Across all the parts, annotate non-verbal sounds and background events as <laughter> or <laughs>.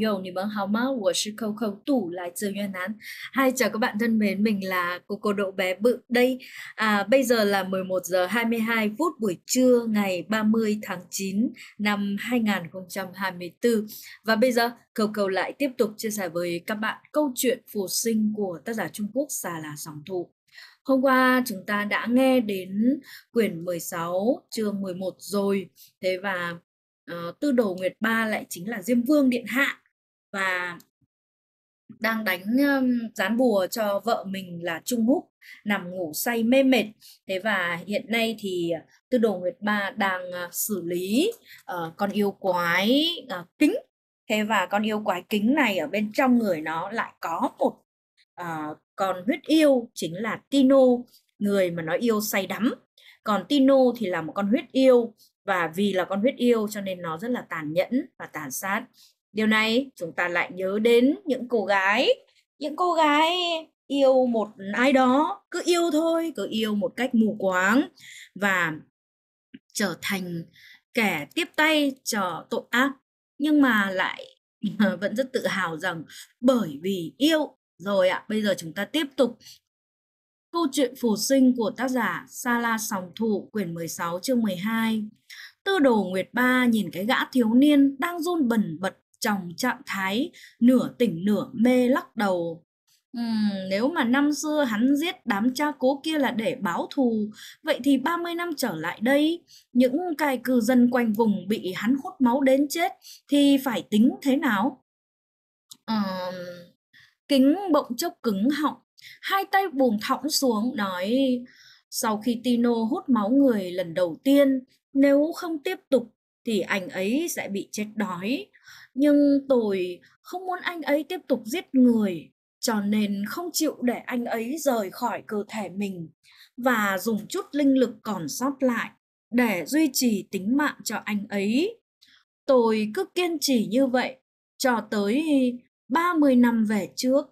友，你们好吗？我是 Coco Tủ 来自 Việt Nam. Hai chào các bạn thân mến, mình là Coco độ Bé Bự đây. À, bây giờ là 11 giờ 22 phút buổi trưa ngày 30 tháng 9 năm 2024. Và bây giờ Coco lại tiếp tục chia sẻ với các bạn câu chuyện phù sinh của tác giả Trung Quốc Xà Là Sóng Thụ. Hôm qua chúng ta đã nghe đến quyển 16 chương 11 rồi. Thế và uh, Tư Đồ Nguyệt Ba lại chính là Diêm Vương Điện Hạ và đang đánh dán bùa cho vợ mình là Trung Húc nằm ngủ say mê mệt thế và hiện nay thì ờ, tư đồ Nguyệt Ba đang ờ, xử lý uh, con yêu quái uh, kính thế và con yêu quái kính này ở bên trong người nó lại có một uh, con huyết yêu chính là Tino người mà nó yêu say đắm còn Tino thì là một con huyết yêu và vì là con huyết yêu cho nên nó rất là tàn nhẫn và tàn sát Điều này chúng ta lại nhớ đến những cô gái, những cô gái yêu một ai đó, cứ yêu thôi, cứ yêu một cách mù quáng và trở thành kẻ tiếp tay cho tội ác nhưng mà lại <laughs> vẫn rất tự hào rằng bởi vì yêu rồi ạ à, bây giờ chúng ta tiếp tục câu chuyện phù sinh của tác giả Sala Sòng Thụ quyển 16 chương 12 Tư đồ Nguyệt Ba nhìn cái gã thiếu niên đang run bần bật trong trạng thái nửa tỉnh nửa mê lắc đầu. Uhm, nếu mà năm xưa hắn giết đám cha cố kia là để báo thù, vậy thì 30 năm trở lại đây, những cai cư dân quanh vùng bị hắn hút máu đến chết thì phải tính thế nào? Uhm, kính bỗng chốc cứng họng, hai tay buồn thõng xuống nói sau khi Tino hút máu người lần đầu tiên, nếu không tiếp tục thì anh ấy sẽ bị chết đói nhưng tôi không muốn anh ấy tiếp tục giết người cho nên không chịu để anh ấy rời khỏi cơ thể mình và dùng chút linh lực còn sót lại để duy trì tính mạng cho anh ấy. Tôi cứ kiên trì như vậy cho tới 30 năm về trước.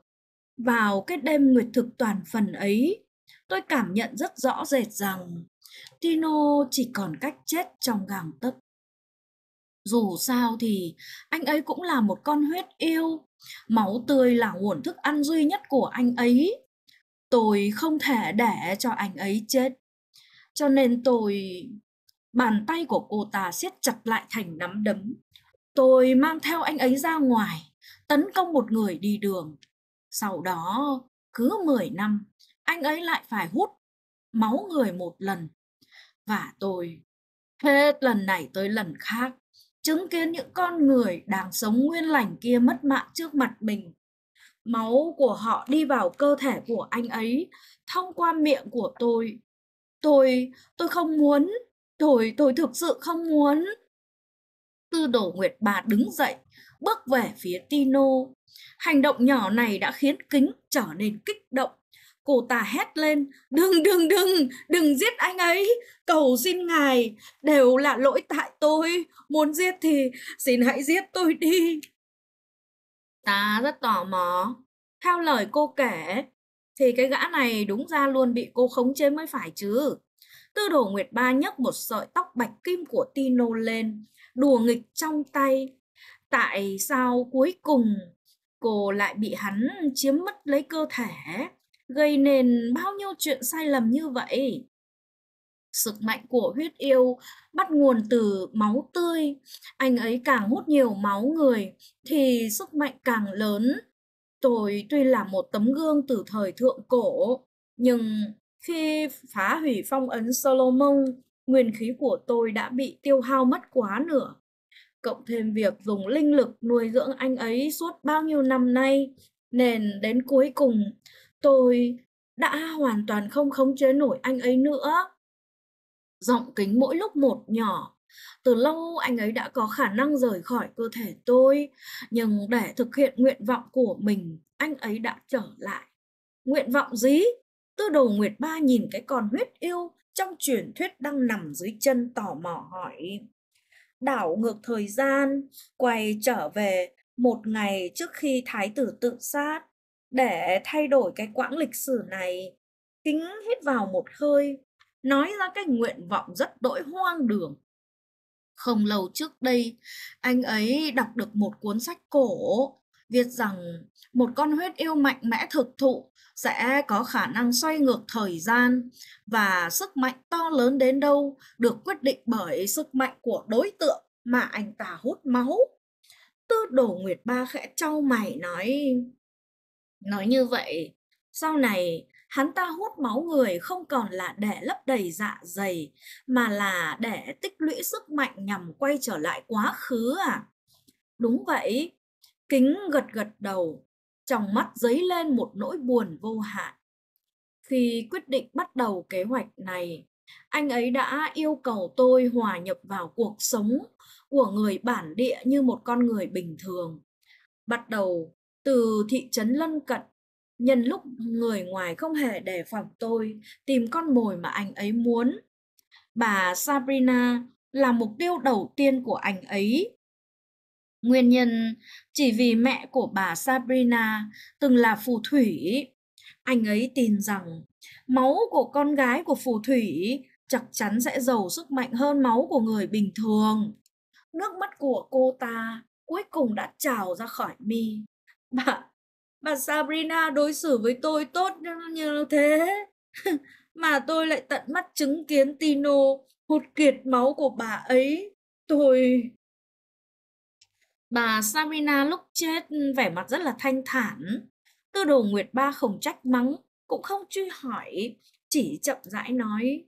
Vào cái đêm nguyệt thực toàn phần ấy, tôi cảm nhận rất rõ rệt rằng Tino chỉ còn cách chết trong gàng tấc dù sao thì anh ấy cũng là một con huyết yêu máu tươi là nguồn thức ăn duy nhất của anh ấy tôi không thể để cho anh ấy chết cho nên tôi bàn tay của cô ta siết chặt lại thành nắm đấm tôi mang theo anh ấy ra ngoài tấn công một người đi đường sau đó cứ 10 năm anh ấy lại phải hút máu người một lần và tôi hết lần này tới lần khác chứng kiến những con người đang sống nguyên lành kia mất mạng trước mặt mình. Máu của họ đi vào cơ thể của anh ấy, thông qua miệng của tôi. Tôi, tôi không muốn, tôi, tôi thực sự không muốn. Tư đổ Nguyệt Bà đứng dậy, bước về phía Tino. Hành động nhỏ này đã khiến kính trở nên kích động cụ ta hét lên đừng đừng đừng đừng giết anh ấy cầu xin ngài đều là lỗi tại tôi muốn giết thì xin hãy giết tôi đi ta rất tò mò theo lời cô kể thì cái gã này đúng ra luôn bị cô khống chế mới phải chứ tư đồ nguyệt ba nhấc một sợi tóc bạch kim của tino lên đùa nghịch trong tay tại sao cuối cùng cô lại bị hắn chiếm mất lấy cơ thể gây nên bao nhiêu chuyện sai lầm như vậy sức mạnh của huyết yêu bắt nguồn từ máu tươi anh ấy càng hút nhiều máu người thì sức mạnh càng lớn tôi tuy là một tấm gương từ thời thượng cổ nhưng khi phá hủy phong ấn solomon nguyên khí của tôi đã bị tiêu hao mất quá nửa cộng thêm việc dùng linh lực nuôi dưỡng anh ấy suốt bao nhiêu năm nay nên đến cuối cùng Tôi đã hoàn toàn không khống chế nổi anh ấy nữa. Giọng kính mỗi lúc một nhỏ, từ lâu anh ấy đã có khả năng rời khỏi cơ thể tôi, nhưng để thực hiện nguyện vọng của mình, anh ấy đã trở lại. Nguyện vọng gì? Tư đồ Nguyệt Ba nhìn cái con huyết yêu trong truyền thuyết đang nằm dưới chân tò mò hỏi. Đảo ngược thời gian, quay trở về một ngày trước khi thái tử tự sát, để thay đổi cái quãng lịch sử này kính hít vào một hơi nói ra cái nguyện vọng rất đỗi hoang đường không lâu trước đây anh ấy đọc được một cuốn sách cổ viết rằng một con huyết yêu mạnh mẽ thực thụ sẽ có khả năng xoay ngược thời gian và sức mạnh to lớn đến đâu được quyết định bởi sức mạnh của đối tượng mà anh ta hút máu. Tư đồ Nguyệt Ba khẽ trao mày nói Nói như vậy, sau này hắn ta hút máu người không còn là để lấp đầy dạ dày mà là để tích lũy sức mạnh nhằm quay trở lại quá khứ à? Đúng vậy, kính gật gật đầu, trong mắt dấy lên một nỗi buồn vô hạn. Khi quyết định bắt đầu kế hoạch này, anh ấy đã yêu cầu tôi hòa nhập vào cuộc sống của người bản địa như một con người bình thường. Bắt đầu từ thị trấn lân cận nhân lúc người ngoài không hề đề phòng tôi tìm con mồi mà anh ấy muốn bà sabrina là mục tiêu đầu tiên của anh ấy nguyên nhân chỉ vì mẹ của bà sabrina từng là phù thủy anh ấy tin rằng máu của con gái của phù thủy chắc chắn sẽ giàu sức mạnh hơn máu của người bình thường nước mắt của cô ta cuối cùng đã trào ra khỏi mi Bà, bà Sabrina đối xử với tôi tốt như thế. <laughs> mà tôi lại tận mắt chứng kiến Tino hụt kiệt máu của bà ấy. Tôi... Bà Sabrina lúc chết ừ, vẻ mặt rất là thanh thản. Tư đồ Nguyệt Ba không trách mắng, cũng không truy hỏi, chỉ chậm rãi nói.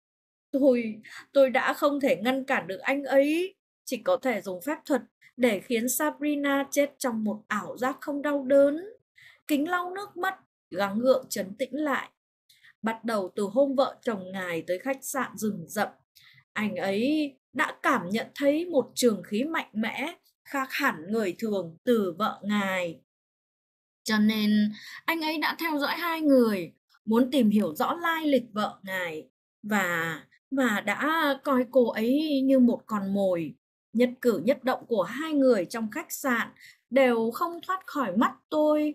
Tôi, tôi đã không thể ngăn cản được anh ấy, chỉ có thể dùng phép thuật để khiến Sabrina chết trong một ảo giác không đau đớn. Kính lau nước mắt, gắng gượng chấn tĩnh lại. Bắt đầu từ hôm vợ chồng ngài tới khách sạn rừng rậm, anh ấy đã cảm nhận thấy một trường khí mạnh mẽ, khác hẳn người thường từ vợ ngài. Cho nên, anh ấy đã theo dõi hai người, muốn tìm hiểu rõ lai lịch vợ ngài và và đã coi cô ấy như một con mồi nhất cử nhất động của hai người trong khách sạn đều không thoát khỏi mắt tôi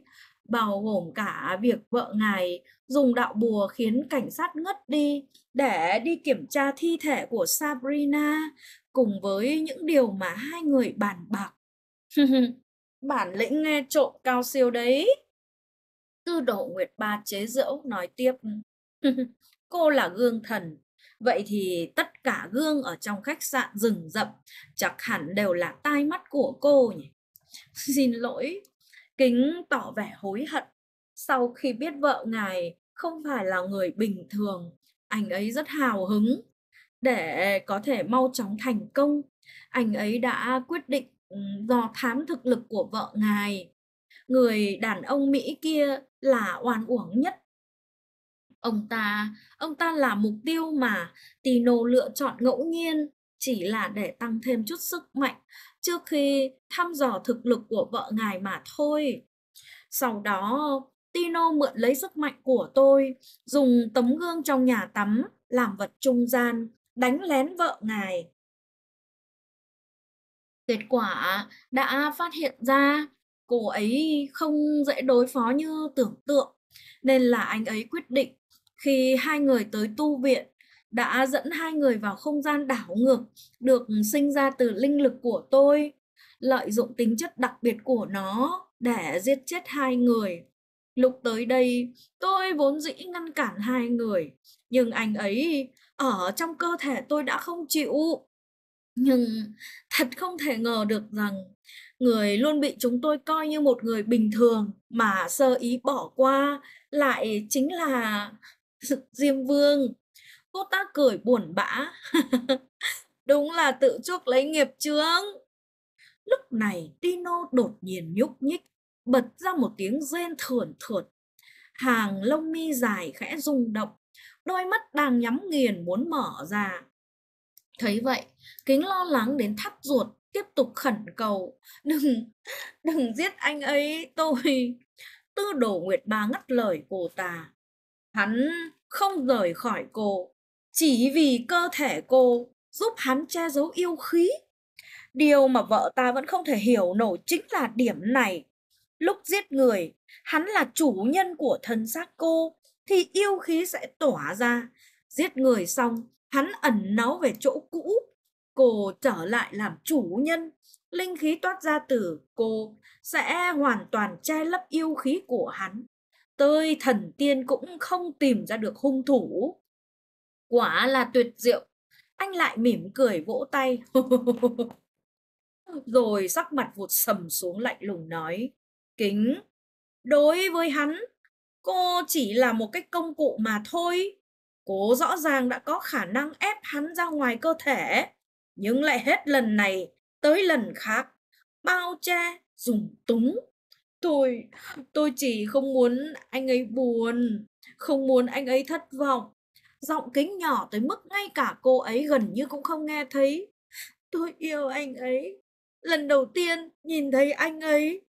bao gồm cả việc vợ ngài dùng đạo bùa khiến cảnh sát ngất đi để đi kiểm tra thi thể của Sabrina cùng với những điều mà hai người bàn bạc. <laughs> Bản lĩnh nghe trộm cao siêu đấy. Tư độ Nguyệt Ba chế giễu nói tiếp. <laughs> Cô là gương thần, Vậy thì tất cả gương ở trong khách sạn rừng rậm chắc hẳn đều là tai mắt của cô nhỉ. <laughs> Xin lỗi, Kính tỏ vẻ hối hận. Sau khi biết vợ ngài không phải là người bình thường, anh ấy rất hào hứng. Để có thể mau chóng thành công, anh ấy đã quyết định ừ, do thám thực lực của vợ ngài. Người đàn ông Mỹ kia là oan uổng nhất ông ta ông ta là mục tiêu mà Tino lựa chọn ngẫu nhiên chỉ là để tăng thêm chút sức mạnh trước khi thăm dò thực lực của vợ ngài mà thôi. Sau đó, Tino mượn lấy sức mạnh của tôi, dùng tấm gương trong nhà tắm làm vật trung gian, đánh lén vợ ngài. Kết quả đã phát hiện ra cô ấy không dễ đối phó như tưởng tượng, nên là anh ấy quyết định khi hai người tới tu viện đã dẫn hai người vào không gian đảo ngược được sinh ra từ linh lực của tôi lợi dụng tính chất đặc biệt của nó để giết chết hai người lúc tới đây tôi vốn dĩ ngăn cản hai người nhưng anh ấy ở trong cơ thể tôi đã không chịu nhưng thật không thể ngờ được rằng người luôn bị chúng tôi coi như một người bình thường mà sơ ý bỏ qua lại chính là Diêm Vương cô ta cười buồn bã <laughs> đúng là tự chuốc lấy nghiệp chướng lúc này Tino đột nhiên nhúc nhích bật ra một tiếng rên thườn thượt hàng lông mi dài khẽ rung động đôi mắt đang nhắm nghiền muốn mở ra thấy vậy kính lo lắng đến thắt ruột tiếp tục khẩn cầu <laughs> đừng đừng giết anh ấy tôi tư đổ nguyệt ba ngắt lời cô ta Hắn không rời khỏi cô, chỉ vì cơ thể cô giúp hắn che giấu yêu khí. Điều mà vợ ta vẫn không thể hiểu nổi chính là điểm này. Lúc giết người, hắn là chủ nhân của thân xác cô, thì yêu khí sẽ tỏa ra. Giết người xong, hắn ẩn náu về chỗ cũ. Cô trở lại làm chủ nhân, linh khí toát ra từ cô sẽ hoàn toàn che lấp yêu khí của hắn tới thần tiên cũng không tìm ra được hung thủ. Quả là tuyệt diệu, anh lại mỉm cười vỗ tay. <laughs> Rồi sắc mặt vụt sầm xuống lạnh lùng nói, kính, đối với hắn, cô chỉ là một cái công cụ mà thôi. Cô rõ ràng đã có khả năng ép hắn ra ngoài cơ thể, nhưng lại hết lần này tới lần khác, bao che, dùng túng, Tôi, tôi chỉ không muốn anh ấy buồn, không muốn anh ấy thất vọng. Giọng kính nhỏ tới mức ngay cả cô ấy gần như cũng không nghe thấy. Tôi yêu anh ấy. Lần đầu tiên nhìn thấy anh ấy,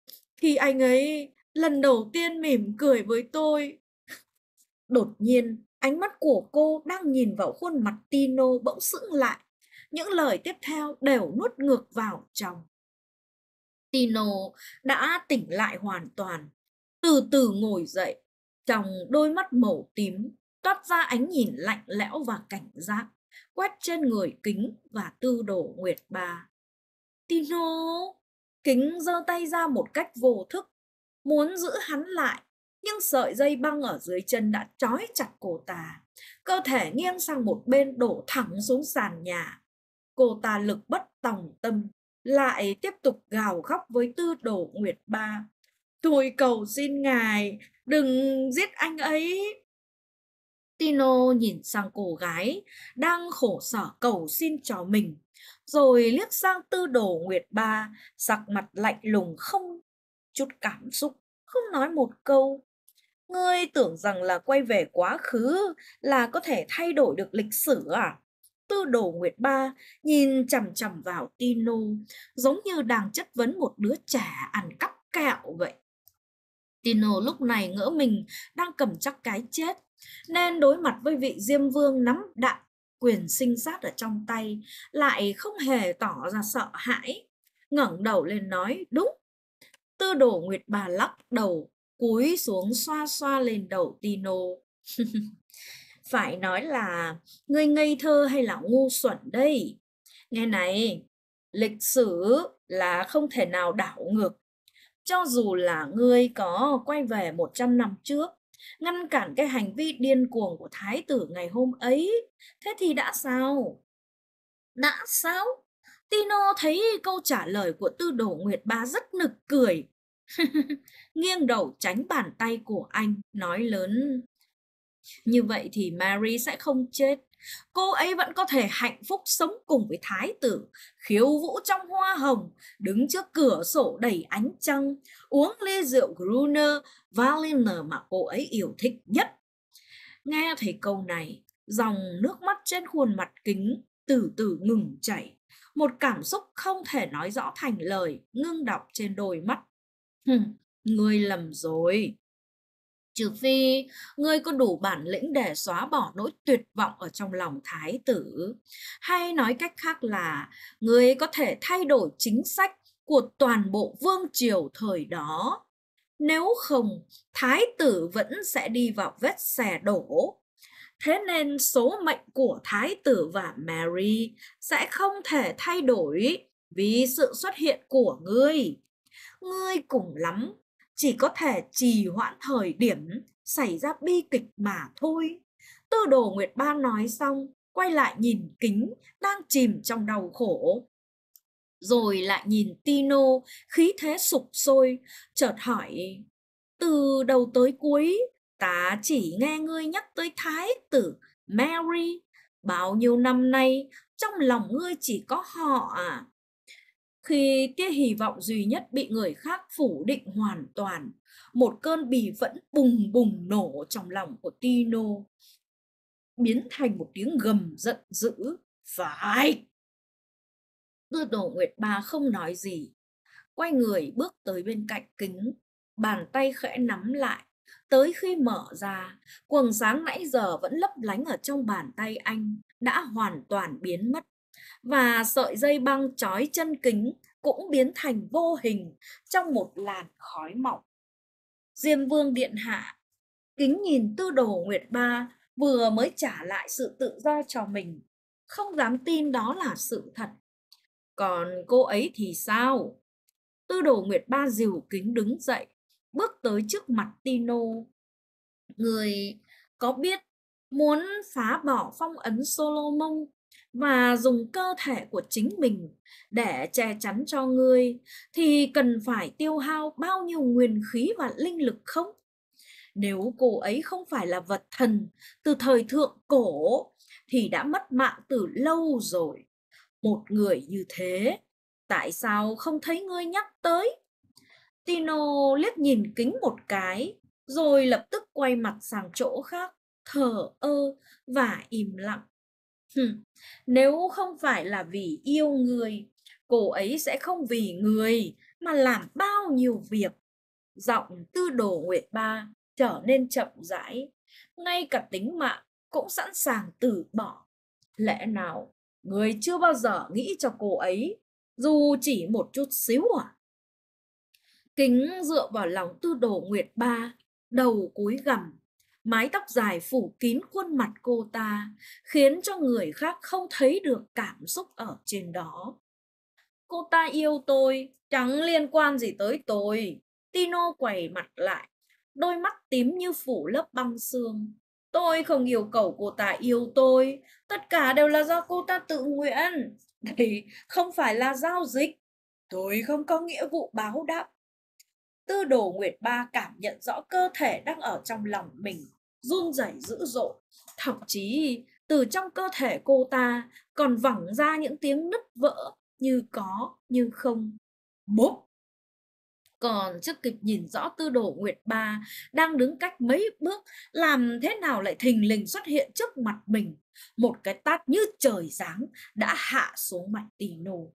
thì anh ấy lần đầu tiên mỉm cười với tôi. Đột nhiên, ánh mắt của cô đang nhìn vào khuôn mặt Tino bỗng sững lại. Những lời tiếp theo đều nuốt ngược vào trong. Tino đã tỉnh lại hoàn toàn, từ từ ngồi dậy, trong đôi mắt màu tím toát ra ánh nhìn lạnh lẽo và cảnh giác, quét trên người kính và tư đổ Nguyệt Bà. Tino! Kính giơ tay ra một cách vô thức, muốn giữ hắn lại, nhưng sợi dây băng ở dưới chân đã trói chặt cô ta. Cơ thể nghiêng sang một bên đổ thẳng xuống sàn nhà. Cô ta lực bất tòng tâm, lại tiếp tục gào khóc với tư đồ Nguyệt Ba. Tôi cầu xin ngài, đừng giết anh ấy. Tino nhìn sang cô gái, đang khổ sở cầu xin cho mình, rồi liếc sang tư đồ Nguyệt Ba, sặc mặt lạnh lùng không chút cảm xúc, không nói một câu. Ngươi tưởng rằng là quay về quá khứ là có thể thay đổi được lịch sử à? Tư Đồ Nguyệt Ba nhìn chằm chằm vào Tino, giống như đang chất vấn một đứa trẻ ăn cắp kẹo vậy. Tino lúc này ngỡ mình đang cầm chắc cái chết, nên đối mặt với vị Diêm Vương nắm đạn quyền sinh sát ở trong tay, lại không hề tỏ ra sợ hãi. ngẩng đầu lên nói, đúng. Tư Đồ Nguyệt Ba lắc đầu, cúi xuống xoa xoa lên đầu Tino. <laughs> phải nói là ngươi ngây thơ hay là ngu xuẩn đây. Nghe này, lịch sử là không thể nào đảo ngược. Cho dù là ngươi có quay về 100 năm trước, ngăn cản cái hành vi điên cuồng của thái tử ngày hôm ấy, thế thì đã sao? Đã sao? Tino thấy câu trả lời của Tư Đồ Nguyệt Ba rất nực cười. <laughs> Nghiêng đầu tránh bàn tay của anh, nói lớn. Như vậy thì Mary sẽ không chết. Cô ấy vẫn có thể hạnh phúc sống cùng với thái tử, khiêu vũ trong hoa hồng, đứng trước cửa sổ đầy ánh trăng, uống ly rượu Gruner, Valiner mà cô ấy yêu thích nhất. Nghe thấy câu này, dòng nước mắt trên khuôn mặt kính từ từ ngừng chảy một cảm xúc không thể nói rõ thành lời ngưng đọc trên đôi mắt. Hừ, ngươi lầm rồi, Trừ phi ngươi có đủ bản lĩnh để xóa bỏ nỗi tuyệt vọng ở trong lòng thái tử. Hay nói cách khác là ngươi có thể thay đổi chính sách của toàn bộ vương triều thời đó. Nếu không, thái tử vẫn sẽ đi vào vết xẻ đổ. Thế nên số mệnh của thái tử và Mary sẽ không thể thay đổi vì sự xuất hiện của ngươi. Ngươi cùng lắm chỉ có thể trì hoãn thời điểm xảy ra bi kịch mà thôi. Tư đồ Nguyệt Ba nói xong, quay lại nhìn kính đang chìm trong đau khổ. Rồi lại nhìn Tino khí thế sụp sôi, chợt hỏi, từ đầu tới cuối, ta chỉ nghe ngươi nhắc tới thái tử Mary. Bao nhiêu năm nay, trong lòng ngươi chỉ có họ à? khi tia hy vọng duy nhất bị người khác phủ định hoàn toàn, một cơn bì vẫn bùng bùng nổ trong lòng của Tino, biến thành một tiếng gầm giận dữ. Phải! Tư đồ Nguyệt Ba không nói gì, quay người bước tới bên cạnh kính, bàn tay khẽ nắm lại. Tới khi mở ra, quần sáng nãy giờ vẫn lấp lánh ở trong bàn tay anh, đã hoàn toàn biến mất và sợi dây băng trói chân kính cũng biến thành vô hình trong một làn khói mỏng. Diêm Vương Điện Hạ kính nhìn tư đồ Nguyệt Ba vừa mới trả lại sự tự do cho mình, không dám tin đó là sự thật. Còn cô ấy thì sao? Tư đồ Nguyệt Ba dìu kính đứng dậy, bước tới trước mặt Tino. Người có biết muốn phá bỏ phong ấn Solomon mà dùng cơ thể của chính mình để che chắn cho ngươi thì cần phải tiêu hao bao nhiêu nguyên khí và linh lực không? Nếu cô ấy không phải là vật thần từ thời thượng cổ thì đã mất mạng từ lâu rồi. Một người như thế, tại sao không thấy ngươi nhắc tới? Tino liếc nhìn kính một cái, rồi lập tức quay mặt sang chỗ khác, thở ơ và im lặng nếu không phải là vì yêu người, cô ấy sẽ không vì người mà làm bao nhiêu việc. Giọng Tư Đồ Nguyệt Ba trở nên chậm rãi, ngay cả tính mạng cũng sẵn sàng từ bỏ. Lẽ nào người chưa bao giờ nghĩ cho cô ấy, dù chỉ một chút xíu à? Kính dựa vào lòng Tư Đồ Nguyệt Ba, đầu cúi gằm mái tóc dài phủ kín khuôn mặt cô ta, khiến cho người khác không thấy được cảm xúc ở trên đó. Cô ta yêu tôi, chẳng liên quan gì tới tôi. Tino quầy mặt lại, đôi mắt tím như phủ lớp băng xương. Tôi không yêu cầu cô ta yêu tôi, tất cả đều là do cô ta tự nguyện. Đây không phải là giao dịch, tôi không có nghĩa vụ báo đáp. Tư đồ Nguyệt Ba cảm nhận rõ cơ thể đang ở trong lòng mình run rẩy dữ dội thậm chí từ trong cơ thể cô ta còn vẳng ra những tiếng nứt vỡ như có như không bốp còn chưa kịp nhìn rõ tư đồ Nguyệt Ba đang đứng cách mấy bước làm thế nào lại thình lình xuất hiện trước mặt mình. Một cái tát như trời giáng đã hạ xuống mặt tì nô.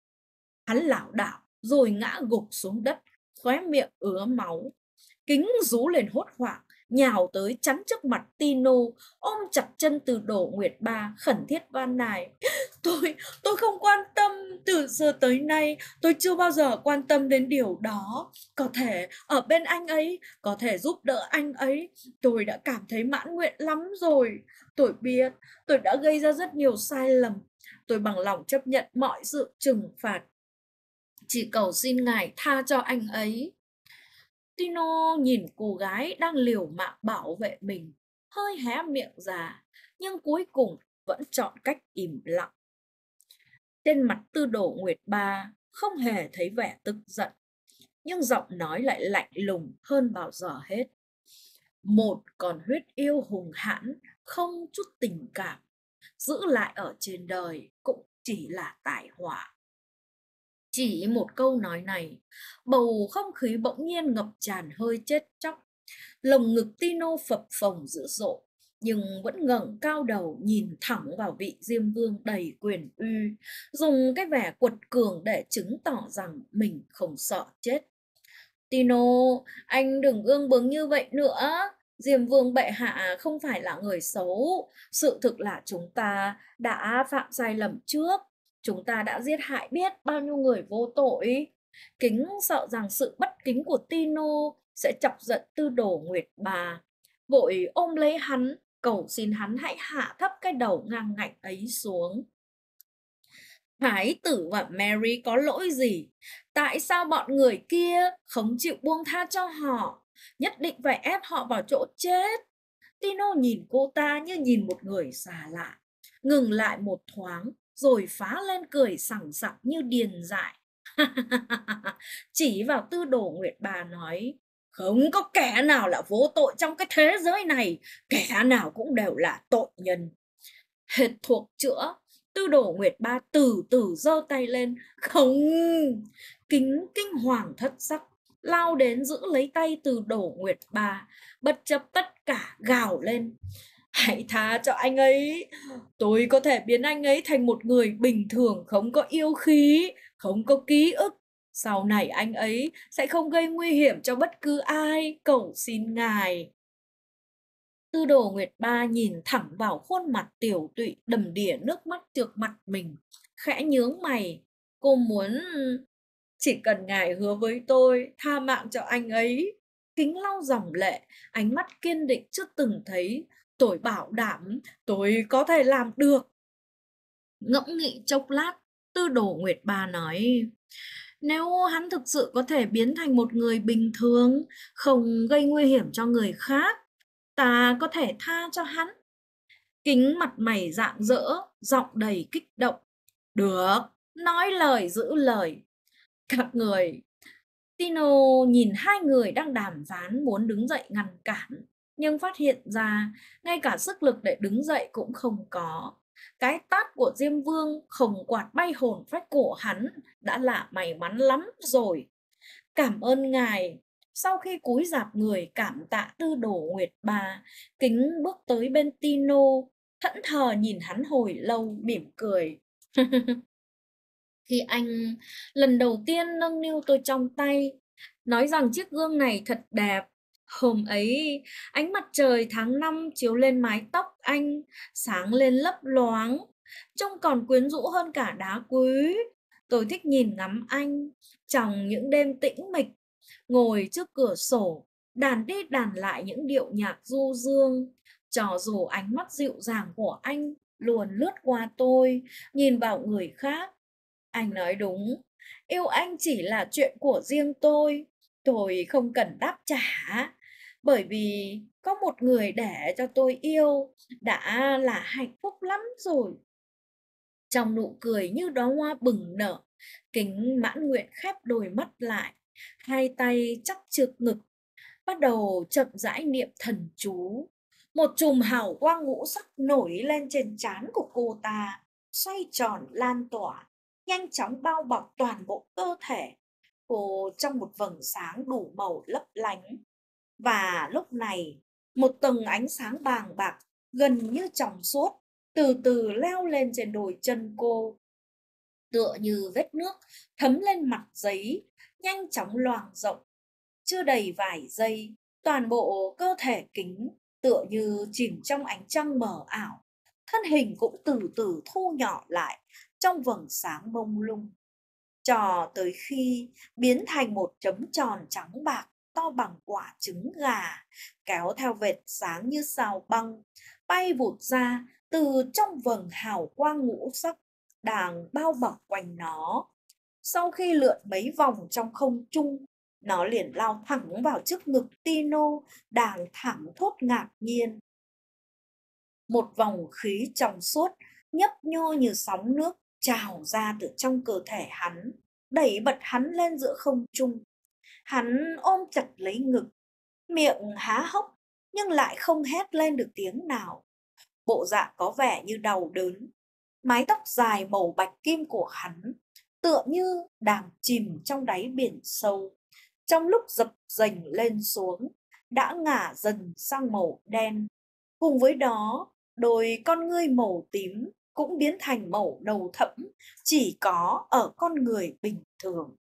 Hắn lảo đảo rồi ngã gục xuống đất, khóe miệng ứa máu. Kính rú lên hốt hoảng, nhào tới chắn trước mặt Tino, ôm chặt chân từ đổ Nguyệt Ba, khẩn thiết van nài. <laughs> Tôi, tôi không quan tâm, từ xưa tới nay tôi chưa bao giờ quan tâm đến điều đó. Có thể ở bên anh ấy, có thể giúp đỡ anh ấy, tôi đã cảm thấy mãn nguyện lắm rồi. Tôi biết, tôi đã gây ra rất nhiều sai lầm. Tôi bằng lòng chấp nhận mọi sự trừng phạt chỉ cầu xin ngài tha cho anh ấy Tino nhìn cô gái đang liều mạng bảo vệ mình, hơi hé miệng ra, nhưng cuối cùng vẫn chọn cách im lặng. Trên mặt tư đổ Nguyệt Ba không hề thấy vẻ tức giận, nhưng giọng nói lại lạnh lùng hơn bao giờ hết. Một còn huyết yêu hùng hãn, không chút tình cảm, giữ lại ở trên đời cũng chỉ là tài họa. Chỉ một câu nói này, bầu không khí bỗng nhiên ngập tràn hơi chết chóc. Lồng ngực Tino phập phồng dữ dội, nhưng vẫn ngẩng cao đầu nhìn thẳng vào vị Diêm Vương đầy quyền uy, dùng cái vẻ quật cường để chứng tỏ rằng mình không sợ chết. Tino, anh đừng ương bướng như vậy nữa. Diêm Vương bệ hạ không phải là người xấu, sự thực là chúng ta đã phạm sai lầm trước, chúng ta đã giết hại biết bao nhiêu người vô tội. Kính sợ rằng sự bất kính của Tino sẽ chọc giận tư đồ Nguyệt Bà. Vội ôm lấy hắn, cầu xin hắn hãy hạ thấp cái đầu ngang ngạnh ấy xuống. Thái tử và Mary có lỗi gì? Tại sao bọn người kia không chịu buông tha cho họ? Nhất định phải ép họ vào chỗ chết. Tino nhìn cô ta như nhìn một người xa lạ. Ngừng lại một thoáng, rồi phá lên cười sảng sặc như điền dại. <laughs> Chỉ vào tư đồ Nguyệt bà nói, không có kẻ nào là vô tội trong cái thế giới này, kẻ nào cũng đều là tội nhân. Hệt thuộc chữa, tư Đồ Nguyệt Ba từ từ giơ tay lên, không, kính kinh hoàng thất sắc, lao đến giữ lấy tay từ đổ Nguyệt Ba, bất chấp tất cả gào lên hãy tha cho anh ấy tôi có thể biến anh ấy thành một người bình thường không có yêu khí không có ký ức sau này anh ấy sẽ không gây nguy hiểm cho bất cứ ai cầu xin ngài tư đồ nguyệt ba nhìn thẳng vào khuôn mặt tiểu tụy đầm đìa nước mắt trước mặt mình khẽ nhướng mày cô muốn chỉ cần ngài hứa với tôi tha mạng cho anh ấy kính lau dòng lệ ánh mắt kiên định chưa từng thấy tôi bảo đảm tôi có thể làm được. Ngẫm nghĩ chốc lát, tư đồ Nguyệt bà nói, nếu hắn thực sự có thể biến thành một người bình thường, không gây nguy hiểm cho người khác, ta có thể tha cho hắn. Kính mặt mày rạng rỡ, giọng đầy kích động. Được, nói lời giữ lời. Các người, Tino nhìn hai người đang đàm phán muốn đứng dậy ngăn cản nhưng phát hiện ra ngay cả sức lực để đứng dậy cũng không có. Cái tát của Diêm Vương khổng quạt bay hồn phách cổ hắn đã là may mắn lắm rồi. Cảm ơn ngài. Sau khi cúi dạp người cảm tạ tư đổ Nguyệt Bà, kính bước tới bên Tino, thẫn thờ nhìn hắn hồi lâu mỉm cười. Khi <laughs> anh lần đầu tiên nâng niu tôi trong tay, nói rằng chiếc gương này thật đẹp, Hôm ấy, ánh mặt trời tháng năm chiếu lên mái tóc anh, sáng lên lấp loáng, trông còn quyến rũ hơn cả đá quý. Tôi thích nhìn ngắm anh trong những đêm tĩnh mịch, ngồi trước cửa sổ, đàn đi đàn lại những điệu nhạc du dương, cho dù ánh mắt dịu dàng của anh luồn lướt qua tôi, nhìn vào người khác. Anh nói đúng, yêu anh chỉ là chuyện của riêng tôi, tôi không cần đáp trả bởi vì có một người để cho tôi yêu đã là hạnh phúc lắm rồi trong nụ cười như đóa hoa bừng nở kính mãn nguyện khép đôi mắt lại hai tay chắc trượt ngực bắt đầu chậm rãi niệm thần chú một chùm hào quang ngũ sắc nổi lên trên trán của cô ta xoay tròn lan tỏa nhanh chóng bao bọc toàn bộ cơ thể cô trong một vầng sáng đủ màu lấp lánh. Và lúc này, một tầng ánh sáng vàng bạc gần như trong suốt từ từ leo lên trên đồi chân cô. Tựa như vết nước thấm lên mặt giấy, nhanh chóng loàng rộng. Chưa đầy vài giây, toàn bộ cơ thể kính tựa như chìm trong ánh trăng mờ ảo. Thân hình cũng từ từ thu nhỏ lại trong vầng sáng mông lung cho tới khi biến thành một chấm tròn trắng bạc to bằng quả trứng gà, kéo theo vệt sáng như sao băng, bay vụt ra từ trong vầng hào quang ngũ sắc đang bao bọc quanh nó. Sau khi lượn mấy vòng trong không trung, nó liền lao thẳng vào trước ngực Tino đang thẳng thốt ngạc nhiên. Một vòng khí trong suốt nhấp nhô như sóng nước trào ra từ trong cơ thể hắn, đẩy bật hắn lên giữa không trung. Hắn ôm chặt lấy ngực, miệng há hốc nhưng lại không hét lên được tiếng nào. Bộ dạng có vẻ như đau đớn. Mái tóc dài màu bạch kim của hắn tựa như đang chìm trong đáy biển sâu. Trong lúc dập dềnh lên xuống, đã ngả dần sang màu đen. Cùng với đó, đôi con ngươi màu tím cũng biến thành màu đầu thẫm chỉ có ở con người bình thường.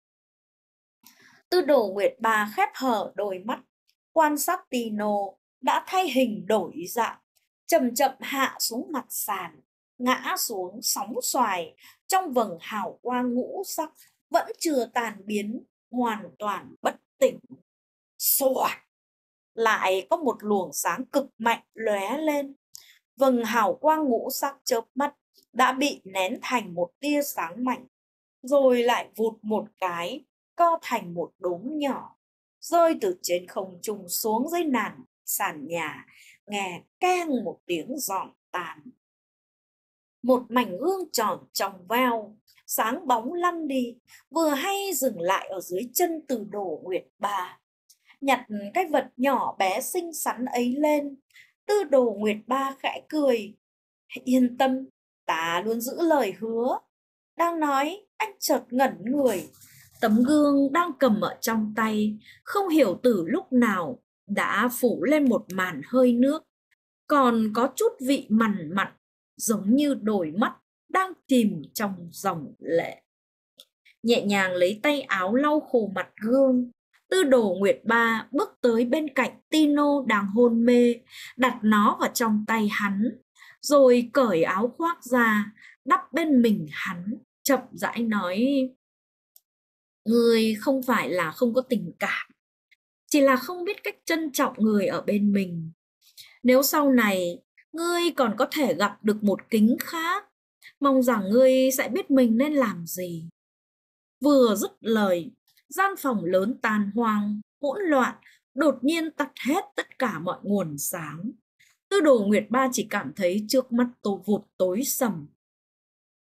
Tư đồ Nguyệt Bà khép hở đôi mắt, quan sát Tino đã thay hình đổi dạng, chậm chậm hạ xuống mặt sàn, ngã xuống sóng xoài trong vầng hào quang ngũ sắc vẫn chưa tàn biến, hoàn toàn bất tỉnh. Xoạt! Lại có một luồng sáng cực mạnh lóe lên, vầng hào quang ngũ sắc chớp mắt đã bị nén thành một tia sáng mạnh, rồi lại vụt một cái, co thành một đốm nhỏ, rơi từ trên không trung xuống dưới nàn sàn nhà, nghe keng một tiếng giòn tàn. Một mảnh gương tròn trong veo, sáng bóng lăn đi, vừa hay dừng lại ở dưới chân từ đổ nguyệt bà. Nhặt cái vật nhỏ bé xinh xắn ấy lên, tư đồ nguyệt ba khẽ cười. Yên tâm, ta luôn giữ lời hứa đang nói anh chợt ngẩn người tấm gương đang cầm ở trong tay không hiểu từ lúc nào đã phủ lên một màn hơi nước còn có chút vị mằn mặn giống như đôi mắt đang tìm trong dòng lệ nhẹ nhàng lấy tay áo lau khô mặt gương tư đồ nguyệt ba bước tới bên cạnh tino đang hôn mê đặt nó vào trong tay hắn rồi cởi áo khoác ra đắp bên mình hắn chậm rãi nói người không phải là không có tình cảm chỉ là không biết cách trân trọng người ở bên mình nếu sau này ngươi còn có thể gặp được một kính khác mong rằng ngươi sẽ biết mình nên làm gì vừa dứt lời gian phòng lớn tàn hoang hỗn loạn đột nhiên tắt hết tất cả mọi nguồn sáng tư đồ Nguyệt Ba chỉ cảm thấy trước mắt tô vụt tối sầm.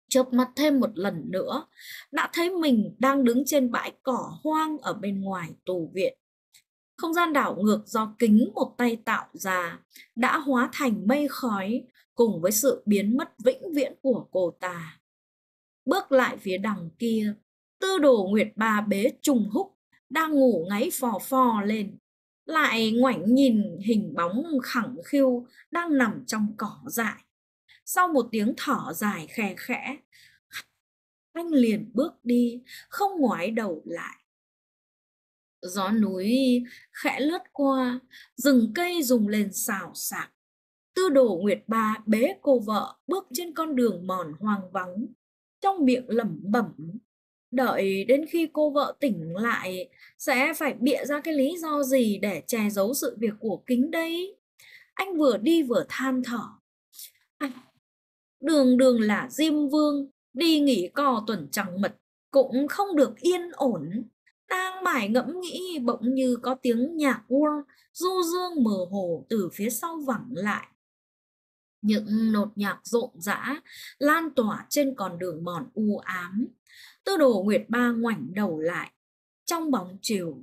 Chớp mắt thêm một lần nữa, đã thấy mình đang đứng trên bãi cỏ hoang ở bên ngoài tù viện. Không gian đảo ngược do kính một tay tạo ra đã hóa thành mây khói cùng với sự biến mất vĩnh viễn của cô ta. Bước lại phía đằng kia, tư đồ Nguyệt Ba bế trùng húc đang ngủ ngáy phò phò lên lại ngoảnh nhìn hình bóng khẳng khiu đang nằm trong cỏ dại. Sau một tiếng thở dài khè khẽ, anh liền bước đi, không ngoái đầu lại. Gió núi khẽ lướt qua, rừng cây rùng lên xào xạc. Tư đồ Nguyệt Ba bế cô vợ bước trên con đường mòn hoang vắng, trong miệng lẩm bẩm đợi đến khi cô vợ tỉnh lại sẽ phải bịa ra cái lý do gì để che giấu sự việc của kính đây anh vừa đi vừa than thở anh đường đường là diêm vương đi nghỉ cò tuần trăng mật cũng không được yên ổn đang mải ngẫm nghĩ bỗng như có tiếng nhạc uông du dương mờ hồ từ phía sau vẳng lại những nốt nhạc rộn rã lan tỏa trên con đường mòn u ám Tư đồ Nguyệt Ba ngoảnh đầu lại. Trong bóng chiều,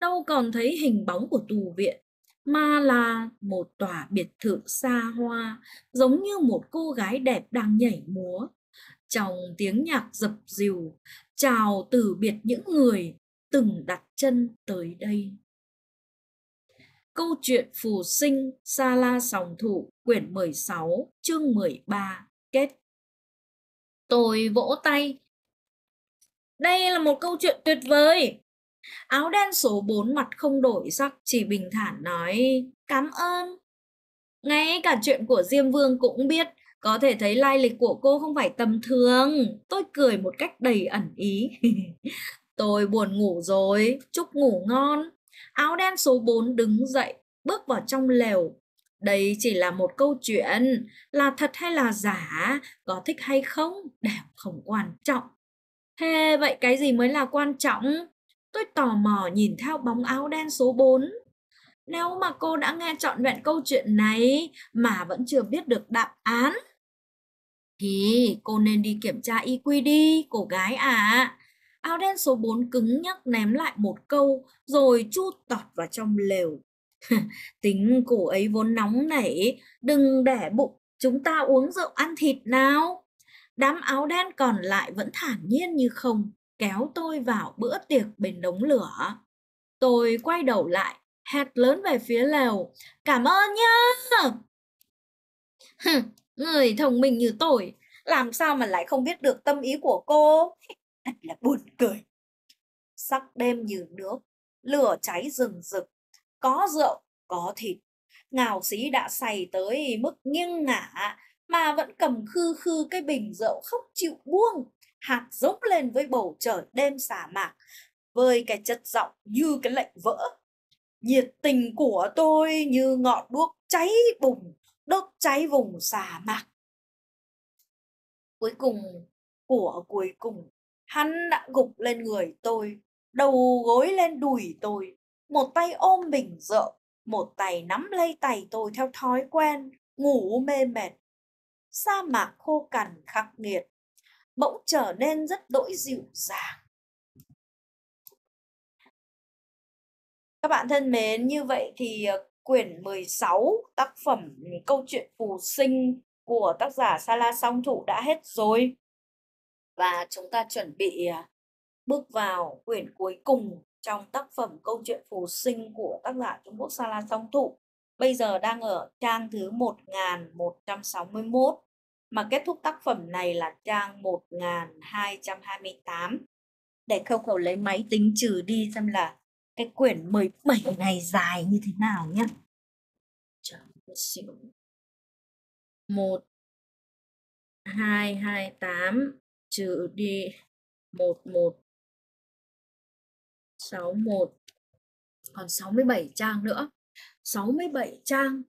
đâu còn thấy hình bóng của tù viện, mà là một tòa biệt thự xa hoa, giống như một cô gái đẹp đang nhảy múa. Trong tiếng nhạc dập dìu, chào từ biệt những người từng đặt chân tới đây. Câu chuyện Phù Sinh Sa La Sòng Thủ quyển 16 chương 13 kết Tôi vỗ tay đây là một câu chuyện tuyệt vời. Áo đen số 4 mặt không đổi sắc chỉ bình thản nói cảm ơn. Ngay cả chuyện của Diêm Vương cũng biết, có thể thấy lai lịch của cô không phải tầm thường. Tôi cười một cách đầy ẩn ý. <laughs> Tôi buồn ngủ rồi, chúc ngủ ngon. Áo đen số 4 đứng dậy, bước vào trong lều. Đây chỉ là một câu chuyện, là thật hay là giả, có thích hay không, đều không quan trọng. Thế vậy cái gì mới là quan trọng? Tôi tò mò nhìn theo bóng áo đen số 4. Nếu mà cô đã nghe trọn vẹn câu chuyện này mà vẫn chưa biết được đáp án, thì cô nên đi kiểm tra y IQ đi, cô gái à. Áo đen số 4 cứng nhắc ném lại một câu rồi chu tọt vào trong lều. <laughs> Tính cô ấy vốn nóng nảy, đừng để bụng chúng ta uống rượu ăn thịt nào đám áo đen còn lại vẫn thản nhiên như không, kéo tôi vào bữa tiệc bên đống lửa. Tôi quay đầu lại, hét lớn về phía lều, cảm ơn nhá. Người thông minh như tôi, làm sao mà lại không biết được tâm ý của cô? Thật <laughs> là buồn cười. Sắc đêm như nước, lửa cháy rừng rực, có rượu, có thịt. Ngào xí đã say tới mức nghiêng ngả, mà vẫn cầm khư khư cái bình rượu không chịu buông hạt dốc lên với bầu trời đêm xả mạc với cái chất giọng như cái lệnh vỡ nhiệt tình của tôi như ngọn đuốc cháy bùng đốt cháy vùng xả mạc cuối cùng của cuối cùng hắn đã gục lên người tôi đầu gối lên đùi tôi một tay ôm bình rượu một tay nắm lấy tay tôi theo thói quen ngủ mê mệt sa mạc khô cằn khắc nghiệt bỗng trở nên rất đỗi dịu dàng Các bạn thân mến, như vậy thì ờ, quyển 16 tác phẩm Câu chuyện phù sinh của tác giả Sala Song Thủ đã hết rồi. Và chúng ta chuẩn bị ờ, bước vào quyển cuối cùng trong tác phẩm Câu chuyện phù sinh của tác giả Trung Quốc Sala Song Thụ. Bây giờ đang ở trang thứ 1161 mà kết thúc tác phẩm này là trang 1228. Để khâu khâu lấy máy tính trừ đi xem là cái quyển 17 này dài như thế nào nhé. Chờ một xíu. 1 228 trừ đi 11 61 còn 67 trang nữa. 67 trang.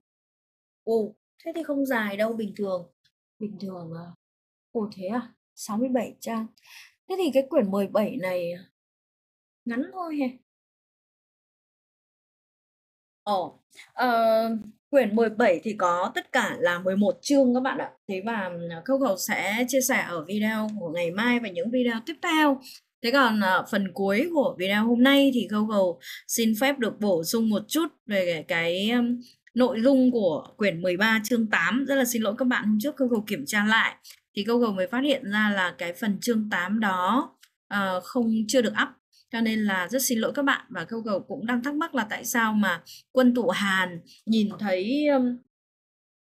Ồ, thế thì không dài đâu bình thường bình thường à ồ thế à 67 trang thế thì cái quyển 17 này ngắn thôi hè Ồ, uh, quyển 17 thì có tất cả là 11 chương các bạn ạ. Thế và Khâu à, Khẩu sẽ chia sẻ ở video của ngày mai và những video tiếp theo. Thế còn à, phần cuối của video hôm nay thì Khâu Khẩu xin phép được bổ sung một chút về cái à, nội dung của quyển 13 chương 8 rất là xin lỗi các bạn hôm trước Google kiểm tra lại thì Google mới phát hiện ra là cái phần chương 8 đó uh, không chưa được up cho nên là rất xin lỗi các bạn và Google cũng đang thắc mắc là tại sao mà quân tụ Hàn nhìn thấy um,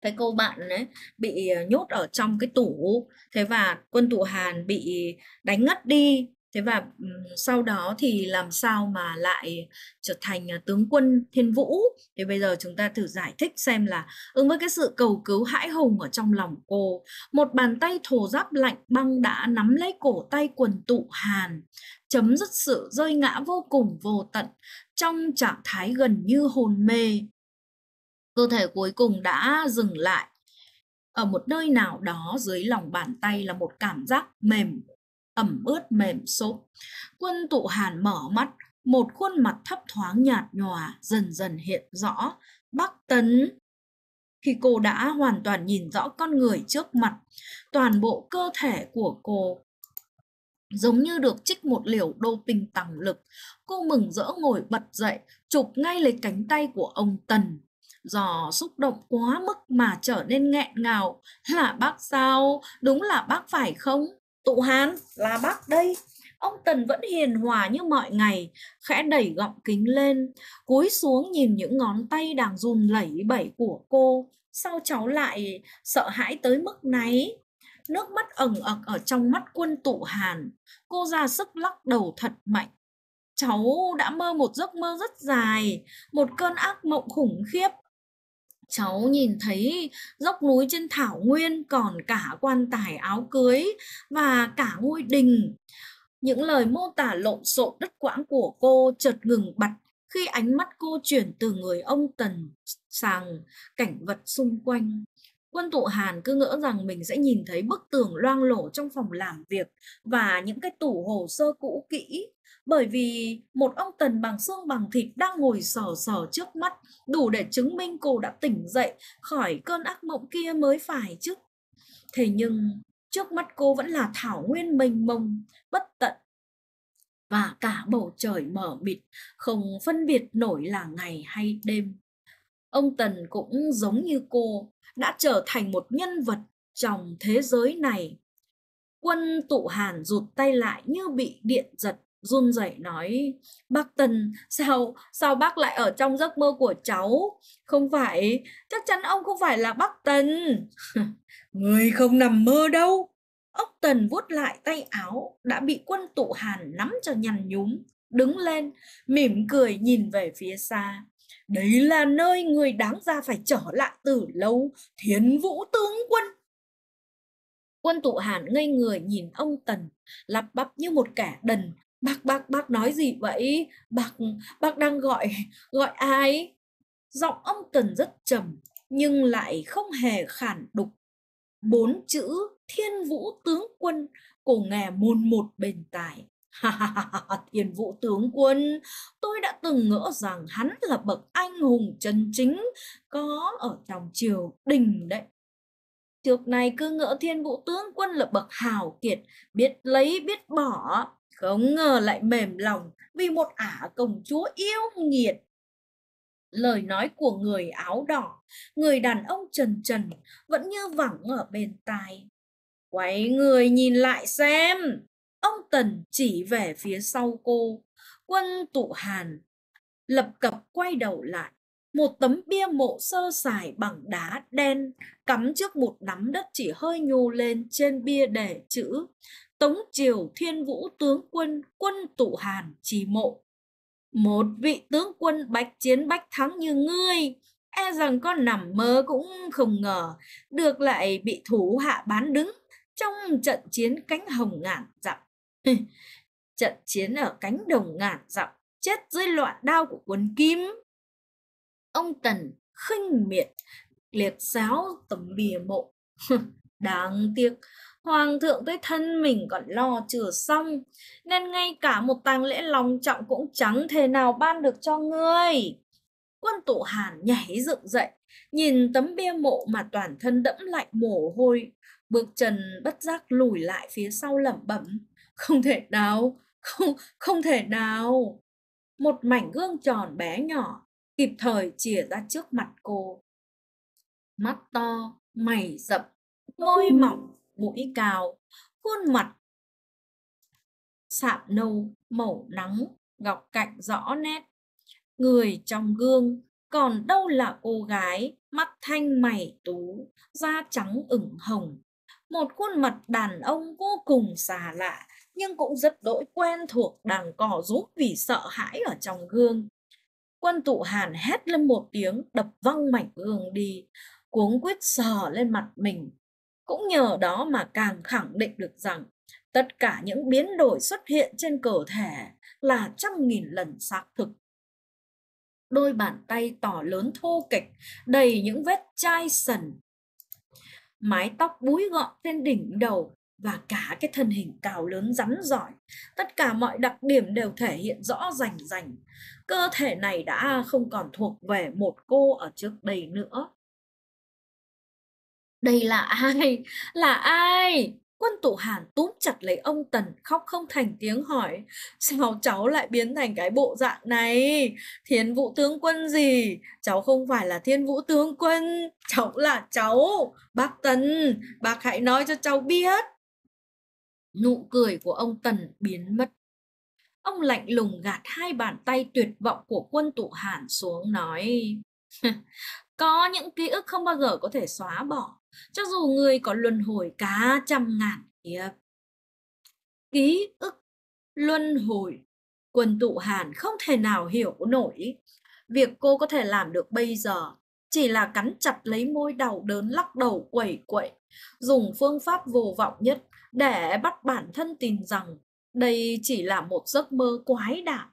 cái cô bạn ấy bị ờ, nhốt ở trong cái tủ thế và quân tụ Hàn bị đánh ngất đi Thế và sau đó thì làm sao mà lại trở thành à, tướng quân Thiên Vũ? Thì bây giờ chúng ta thử giải thích xem là ứng ừ, với cái sự cầu cứu hãi hùng ở trong lòng cô, một bàn tay thổ giáp lạnh băng đã nắm lấy cổ tay quần tụ Hàn, chấm dứt sự rơi ngã vô cùng vô tận trong trạng thái gần như hồn mê. Cơ thể cuối cùng đã dừng lại ở một nơi nào đó dưới lòng bàn tay là một cảm giác mềm ẩm ướt mềm xốp. Quân tụ hàn mở mắt, một khuôn mặt thấp thoáng nhạt nhòa dần dần hiện rõ. Bắc Tấn! Khi cô đã hoàn toàn nhìn rõ con người trước mặt, toàn bộ cơ thể của cô giống như được trích một liều doping tăng lực. Cô mừng rỡ ngồi bật dậy, chụp ngay lấy cánh tay của ông Tần. Do xúc động quá mức mà trở nên nghẹn ngào. Là bác sao? Đúng là bác phải không? Tụ Hán là bác đây. Ông Tần vẫn hiền hòa như mọi ngày, khẽ đẩy gọng kính lên, cúi xuống nhìn những ngón tay đang run lẩy bẩy của cô. Sao cháu lại sợ hãi tới mức này? Nước mắt ẩn ực ở trong mắt quân tụ Hàn. Cô ra sức lắc đầu thật mạnh. Cháu đã mơ một giấc mơ rất dài, một cơn ác mộng khủng khiếp cháu nhìn thấy dốc núi trên thảo nguyên còn cả quan tài áo cưới và cả ngôi đình những lời mô tả lộn xộn đất quãng của cô chợt ngừng bặt khi ánh mắt cô chuyển từ người ông tần sang cảnh vật xung quanh Quân tụ Hàn cứ ngỡ rằng mình sẽ nhìn thấy bức tường loang lổ trong phòng làm việc và những cái tủ hồ sơ cũ kỹ bởi vì một ông tần bằng xương bằng thịt đang ngồi sờ sờ trước mắt đủ để chứng minh cô đã tỉnh dậy khỏi cơn ác mộng kia mới phải chứ. Thế nhưng trước mắt cô vẫn là thảo nguyên mênh mông, bất tận và cả bầu trời mở mịt không phân biệt nổi là ngày hay đêm. Ông Tần cũng giống như cô, đã trở thành một nhân vật trong thế giới này. Quân tụ hàn rụt tay lại như bị điện giật, run rẩy nói, bác Tần, sao, sao bác lại ở trong giấc mơ của cháu? Không phải, chắc chắn ông không phải là bác Tần. <laughs> Người không nằm mơ đâu. ốc Tần vuốt lại tay áo đã bị quân tụ hàn nắm cho nhằn nhúm, đứng lên, mỉm cười nhìn về phía xa. Đấy là nơi người đáng ra phải trở lại từ lâu thiên Vũ tướng quân. Quân tụ hàn ngây người nhìn ông Tần, lặp bắp như một kẻ đần. Bác, bác, bác nói gì vậy? Bác, bác đang gọi, gọi ai? Giọng ông Tần rất trầm, nhưng lại không hề khản đục. Bốn chữ thiên vũ tướng quân, cổ nghè môn một bền tài. <laughs> Thiên vũ tướng quân, tôi đã từng ngỡ rằng hắn là bậc anh hùng chân chính, có ở trong triều đình đấy. Trước này cứ ngỡ thiên vũ tướng quân là bậc hào kiệt, biết lấy biết bỏ, không ngờ lại mềm lòng vì một ả công chúa yêu nghiệt. Lời nói của người áo đỏ, người đàn ông trần trần vẫn như vẳng ở bên tai. Quay người nhìn lại xem, Ông Tần chỉ về phía sau cô. Quân tụ hàn, lập cập quay đầu lại. Một tấm bia mộ sơ sài bằng đá đen cắm trước một nắm đất chỉ hơi nhô lên trên bia để chữ Tống Triều Thiên Vũ Tướng Quân Quân Tụ Hàn chỉ Mộ. Một vị tướng quân bách chiến bách thắng như ngươi, e rằng con nằm mơ cũng không ngờ, được lại bị thủ hạ bán đứng trong trận chiến cánh hồng ngàn dặm. Ừ. Trận chiến ở cánh đồng ngàn dặm, chết dưới loạn đao của quân kim. Ông Tần khinh miệt, liệt giáo tấm bìa mộ. Đáng tiếc, hoàng thượng tới thân mình còn lo chưa xong, nên ngay cả một tang lễ long trọng cũng chẳng thể nào ban được cho ngươi. Quân tụ hàn nhảy dựng dậy, nhìn tấm bia mộ mà toàn thân đẫm lạnh mồ hôi, bước chân bất giác lùi lại phía sau lẩm bẩm không thể nào, không, không thể nào. Một mảnh gương tròn bé nhỏ, kịp thời chìa ra trước mặt cô. Mắt to, mày rậm, môi mỏng, mũi cao, khuôn mặt sạm nâu, màu nắng, gọc cạnh rõ nét. Người trong gương, còn đâu là cô gái, mắt thanh mày tú, da trắng ửng hồng. Một khuôn mặt đàn ông vô cùng xà lạ, nhưng cũng rất đỗi quen thuộc đằng cỏ rúm vì sợ hãi ở trong gương. Quân tụ hàn hét lên một tiếng, đập văng mảnh gương đi, cuống quyết sờ lên mặt mình. Cũng nhờ đó mà càng khẳng định được rằng tất cả những biến đổi xuất hiện trên cơ thể là trăm nghìn lần xác thực. Đôi bàn tay tỏ lớn thô kịch, đầy những vết chai sần. Mái tóc búi gọn trên đỉnh đầu và cả cái thân hình cao lớn rắn giỏi. Tất cả mọi đặc điểm đều thể hiện rõ rành rành. Cơ thể này đã không còn thuộc về một cô ở trước đây nữa. Đây là ai? Là ai? Quân tụ hàn túm chặt lấy ông Tần khóc không thành tiếng hỏi Sao cháu lại biến thành cái bộ dạng này? Thiên vũ tướng quân gì? Cháu không phải là thiên vũ tướng quân Cháu là cháu Bác Tần, bác hãy nói cho cháu biết Nụ cười của ông Tần biến mất. Ông lạnh lùng gạt hai bàn tay tuyệt vọng của quân tụ hàn xuống nói Có những ký ức không bao giờ có thể xóa bỏ, cho dù người có luân hồi cả trăm ngàn kiếp. Ký ức, luân hồi, quân tụ hàn không thể nào hiểu nổi. Việc cô có thể làm được bây giờ chỉ là cắn chặt lấy môi đau đớn lắc đầu quẩy quẩy, dùng phương pháp vô vọng nhất để bắt bản thân tin rằng đây chỉ là một giấc mơ quái đản.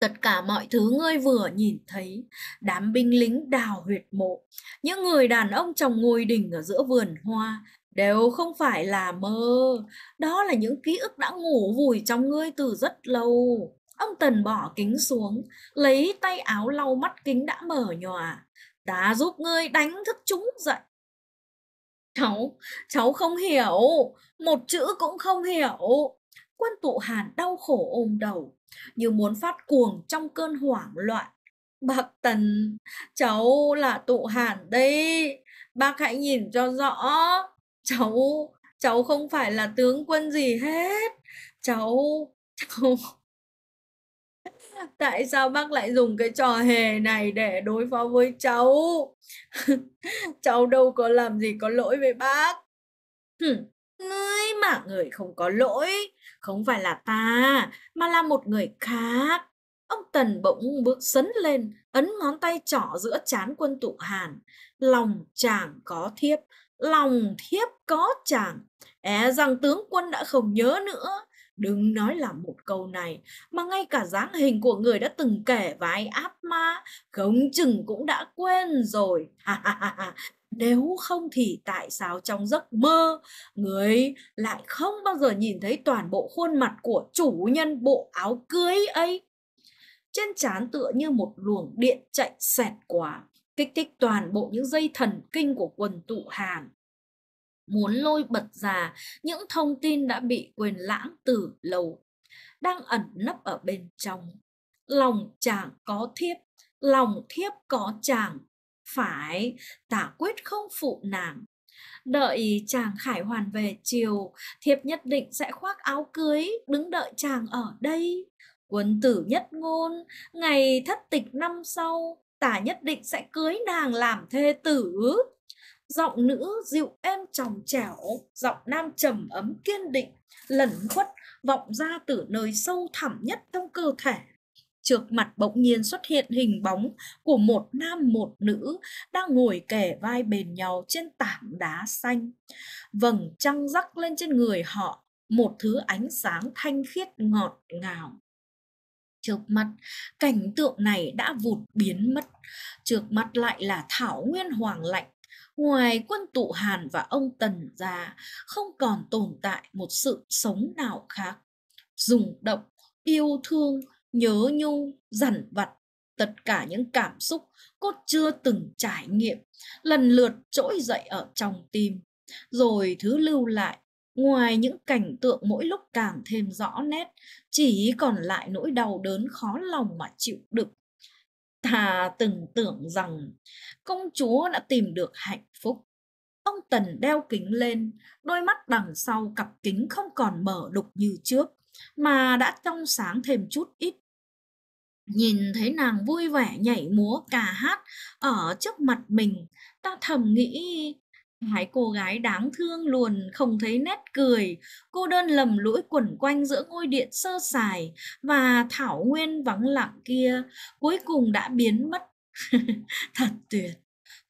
Tất cả mọi thứ ngươi vừa nhìn thấy, đám binh lính đào huyệt mộ, những người đàn ông trồng ngôi đình ở giữa vườn hoa, đều không phải là mơ. Đó là những ký ức đã ngủ vùi trong ngươi từ rất lâu. Ông Tần bỏ kính xuống, lấy tay áo lau mắt kính đã mở nhòa. Ta giúp ngươi đánh thức chúng dậy. Cháu, cháu không hiểu, một chữ cũng không hiểu. Quân tụ Hàn đau khổ ôm đầu, như muốn phát cuồng trong cơn hoảng loạn. Bác Tần, cháu là tụ Hàn đây, bác hãy nhìn cho rõ. Cháu, cháu không phải là tướng quân gì hết. Cháu, cháu, tại sao bác lại dùng cái trò hề này để đối phó với cháu <laughs> cháu đâu có làm gì có lỗi với bác ngươi mà người không có lỗi không phải là ta mà là một người khác ông tần bỗng bước sấn lên ấn ngón tay trỏ giữa chán quân tụ hàn lòng chàng có thiếp lòng thiếp có chàng é rằng tướng quân đã không nhớ nữa Đừng nói là một câu này, mà ngay cả dáng hình của người đã từng kể vài áp ma, không chừng cũng đã quên rồi. Nếu không thì tại sao trong giấc mơ, người lại không bao giờ nhìn thấy toàn bộ khuôn mặt của chủ nhân bộ áo cưới ấy? Trên trán tựa như một luồng điện chạy xẹt qua, kích thích toàn bộ những dây thần kinh của quần tụ hàn muốn lôi bật ra những thông tin đã bị quên lãng từ lâu, đang ẩn nấp ở bên trong. Lòng chàng có thiếp, lòng thiếp có chàng, phải, tả quyết không phụ nàng. Đợi chàng khải hoàn về chiều, thiếp nhất định sẽ khoác áo cưới, đứng đợi chàng ở đây. Quân tử nhất ngôn, ngày thất tịch năm sau, tả nhất định sẽ cưới nàng làm thê tử giọng nữ dịu êm tròng trẻo giọng nam trầm ấm kiên định lẩn khuất vọng ra từ nơi sâu thẳm nhất trong cơ thể trước mặt bỗng nhiên xuất hiện hình bóng của một nam một nữ đang ngồi kẻ vai bền nhau trên tảng đá xanh. Vầng trăng rắc lên trên người họ, một thứ ánh sáng thanh khiết ngọt ngào. Trước mặt, cảnh tượng này đã vụt biến mất. Trước mặt lại là thảo nguyên hoàng lạnh Ngoài quân tụ Hàn và ông Tần già, không còn tồn tại một sự sống nào khác. Dùng động, yêu thương, nhớ nhung, dằn vặt, tất cả những cảm xúc cô chưa từng trải nghiệm, lần lượt trỗi dậy ở trong tim. Rồi thứ lưu lại, ngoài những cảnh tượng mỗi lúc càng thêm rõ nét, chỉ còn lại nỗi đau đớn khó lòng mà chịu đựng thà từng tưởng rằng công chúa đã tìm được hạnh phúc. Ông Tần đeo kính lên, đôi mắt đằng sau cặp kính không còn mở đục như trước, mà đã trong sáng thêm chút ít. Nhìn thấy nàng vui vẻ nhảy múa cà hát ở trước mặt mình, ta thầm nghĩ hái cô gái đáng thương luồn không thấy nét cười cô đơn lầm lũi quẩn quanh giữa ngôi điện sơ sài và thảo nguyên vắng lặng kia cuối cùng đã biến mất <laughs> thật tuyệt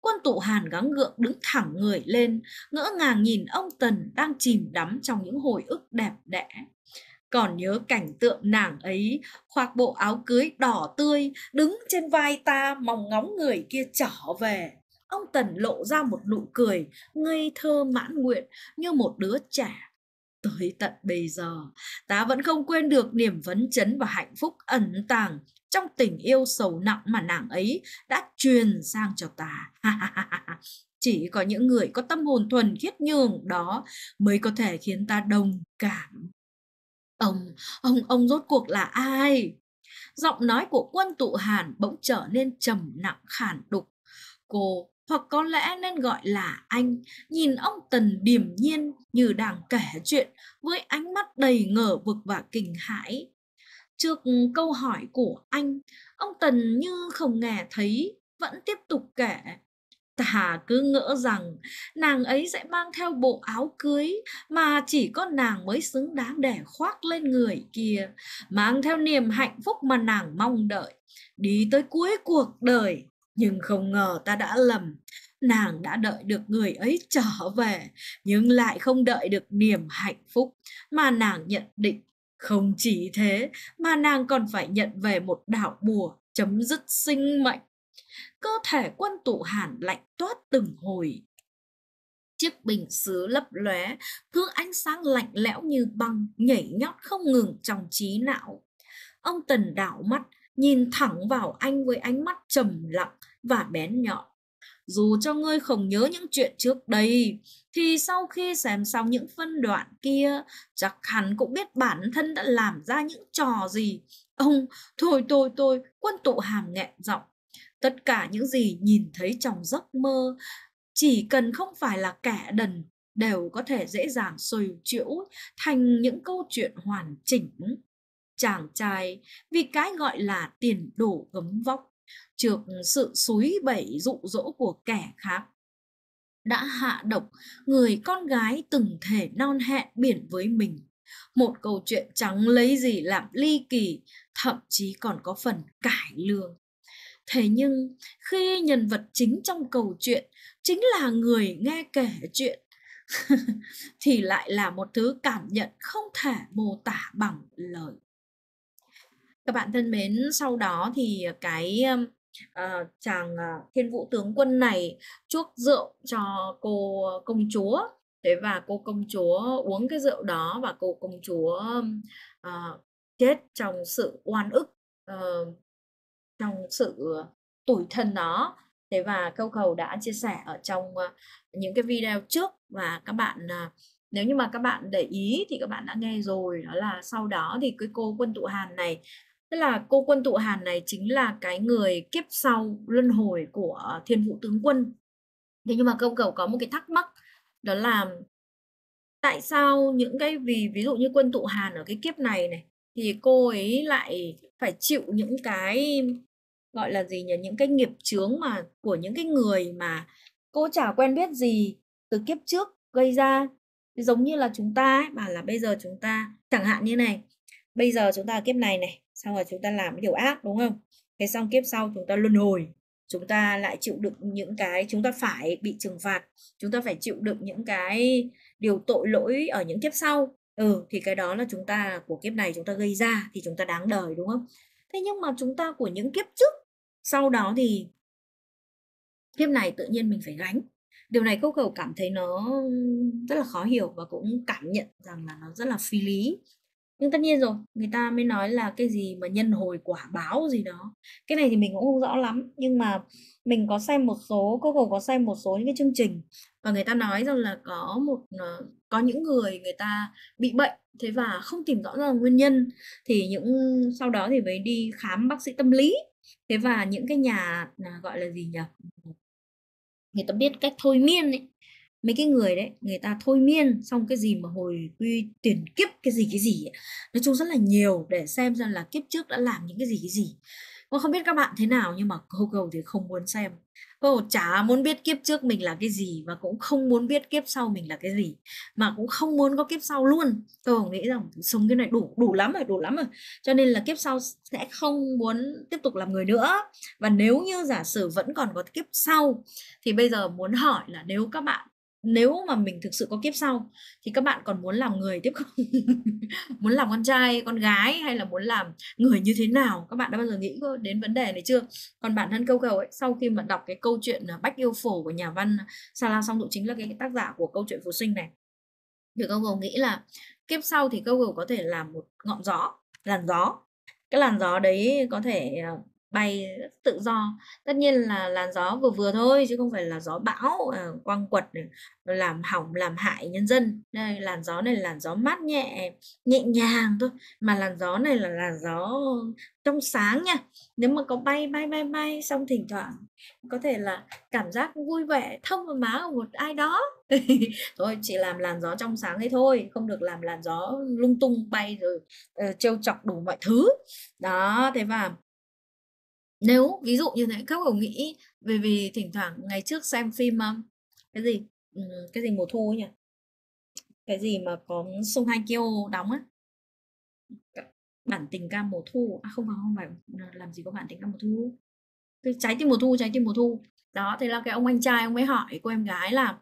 quân tụ hàn gắng gượng đứng thẳng người lên ngỡ ngàng nhìn ông tần đang chìm đắm trong những hồi ức đẹp đẽ còn nhớ cảnh tượng nàng ấy khoác bộ áo cưới đỏ tươi đứng trên vai ta mong ngóng người kia trở về Ông Tần lộ ra một nụ cười ngây thơ mãn nguyện như một đứa trẻ. Tới tận bây giờ, ta vẫn không quên được niềm vấn chấn và hạnh phúc ẩn tàng trong tình yêu sầu nặng mà nàng ấy đã truyền sang cho ta. <laughs> Chỉ có những người có tâm hồn thuần khiết nhường đó mới có thể khiến ta đồng cảm. Ông, ông, ông rốt cuộc là ai? Giọng nói của quân tụ Hàn bỗng trở nên trầm nặng khản đục. Cô hoặc có lẽ nên gọi là anh, nhìn ông Tần điềm nhiên như đang kể chuyện với ánh mắt đầy ngờ vực và kinh hãi. Trước câu hỏi của anh, ông Tần như không nghe thấy, vẫn tiếp tục kể. Tà cứ ngỡ rằng nàng ấy sẽ mang theo bộ áo cưới mà chỉ có nàng mới xứng đáng để khoác lên người kia, mang theo niềm hạnh phúc mà nàng mong đợi, đi tới cuối cuộc đời nhưng không ngờ ta đã lầm. Nàng đã đợi được người ấy trở về, nhưng lại không đợi được niềm hạnh phúc mà nàng nhận định. Không chỉ thế, mà nàng còn phải nhận về một đạo bùa chấm dứt sinh mệnh. Cơ thể quân tụ hàn lạnh toát từng hồi. Chiếc bình xứ lấp lóe, thứ ánh sáng lạnh lẽo như băng, nhảy nhót không ngừng trong trí não. Ông Tần đảo mắt, nhìn thẳng vào anh với ánh mắt trầm lặng, và bén nhọn. Dù cho ngươi không nhớ những chuyện trước đây, thì sau khi xem xong những phân đoạn kia, chắc hẳn cũng biết bản thân đã làm ra những trò gì. Ông, thôi tôi tôi, quân tụ hàm nghẹn giọng. Tất cả những gì nhìn thấy trong giấc mơ, chỉ cần không phải là kẻ đần, đều có thể dễ dàng sôi chịu thành những câu chuyện hoàn chỉnh. Chàng trai vì cái gọi là tiền đổ gấm vóc trước ờ, sự suối bẩy dụ dỗ của kẻ khác đã hạ độc người con gái từng thể non hẹn biển với mình một câu chuyện trắng lấy gì làm ly kỳ thậm chí còn có phần cải lương thế nhưng khi nhân vật chính trong câu chuyện chính là người nghe kể chuyện <laughs> thì lại là một thứ cảm nhận không thể mô tả bằng lời các bạn thân mến, sau đó thì cái uh, chàng uh, thiên vũ tướng quân này chuốc rượu cho cô công chúa thế và cô công chúa uống cái rượu đó và cô công chúa uh, chết trong sự oan ức uh, trong sự tủi thân đó thế và câu cầu đã chia sẻ ở trong uh, những cái video trước và các bạn uh, nếu như mà các bạn để ý thì các bạn đã nghe rồi đó là sau đó thì cái cô quân tụ hàn này Tức là cô quân tụ Hàn này chính là cái người kiếp sau luân hồi của ờ, thiên vũ tướng quân. Thế nhưng mà công cầu có một cái thắc mắc đó là tại sao những cái vì ví dụ như quân tụ Hàn ở cái kiếp này này thì cô ấy lại phải chịu những cái gọi là gì nhỉ những cái nghiệp chướng mà của những cái người mà cô chả quen biết gì từ kiếp trước gây ra giống như là chúng ta ấy, mà là bây giờ chúng ta chẳng hạn như này bây giờ chúng ta ở kiếp này này xong rồi chúng ta làm cái điều ác đúng không thế xong kiếp sau chúng ta luân hồi chúng ta lại chịu đựng những cái chúng ta phải bị trừng phạt chúng ta phải chịu đựng những cái điều tội lỗi ở những kiếp sau ừ thì cái đó là chúng ta của kiếp này chúng ta gây ra thì chúng ta đáng đời đúng không thế nhưng mà chúng ta của những kiếp trước sau đó thì kiếp này tự nhiên mình phải gánh điều này cô cầu cảm thấy nó rất là khó hiểu và cũng cảm nhận rằng là nó rất là phi lý nhưng tất nhiên rồi, người ta mới nói là cái gì mà nhân hồi quả báo gì đó. Cái này thì mình cũng không rõ lắm, nhưng mà mình có xem một số, Google có xem một số những cái chương trình và người ta nói rằng là có một ờ, có những người người ta bị bệnh thế và không tìm rõ ra nguyên nhân thì những sau đó thì mới đi khám bác sĩ tâm lý thế và những cái nhà à, gọi là gì nhỉ người ta biết cách thôi miên ấy mấy cái người đấy người ta thôi miên xong cái gì mà hồi quy tiền kiếp cái gì cái gì ấy. nói chung rất là nhiều để xem ra là kiếp trước đã làm những cái gì cái gì mà không biết các bạn thế nào nhưng mà cô cầu thì không muốn xem cô chả muốn biết kiếp trước mình là cái gì và cũng không muốn biết kiếp sau mình là cái gì mà cũng không muốn có kiếp sau luôn cô nghĩ rằng sống cái này đủ đủ lắm rồi đủ lắm rồi cho nên là kiếp sau sẽ không muốn tiếp tục làm người nữa và nếu như giả sử vẫn còn có kiếp sau thì bây giờ muốn hỏi là nếu các bạn nếu mà mình thực sự có kiếp sau thì các bạn còn muốn làm người tiếp không <laughs> muốn làm con trai con gái hay là muốn làm người như thế nào các bạn đã bao giờ nghĩ đến vấn đề này chưa còn bản thân câu cầu ấy sau khi mà đọc cái câu chuyện à, bách yêu phổ của nhà văn sala song dụ chính là cái tác giả của câu chuyện phù sinh này thì câu cầu nghĩ là kiếp sau thì câu cầu có thể làm một ngọn gió làn gió cái làn gió đấy có thể à, bay rất tự do tất nhiên là làn gió vừa vừa thôi chứ không phải là gió bão à, ờ, quăng quật làm hỏng làm hại nhân dân đây làn gió này là làn gió mát nhẹ nhẹ nhàng thôi mà làn gió này là làn gió trong sáng nha nếu mà có bay bay bay bay xong thỉnh thoảng có thể là cảm giác vui vẻ thông vào má của một ai đó <laughs> thôi chị làm làn gió trong sáng ấy thôi không được làm làn gió lung tung bay rồi uh, trêu chọc đủ mọi thứ đó thế và nếu ví dụ như thế, các cậu nghĩ về vì thỉnh thoảng ngày trước xem phim cái gì ừ, cái gì mùa thu ấy nhỉ? Cái gì mà có Sung Hai Kyo đóng á? Bản tình ca mùa thu à không phải không phải làm gì có bản tình ca mùa thu. Cái trái tim mùa thu, trái tim mùa thu. Đó thì là cái ông anh trai ông ấy hỏi cô em gái là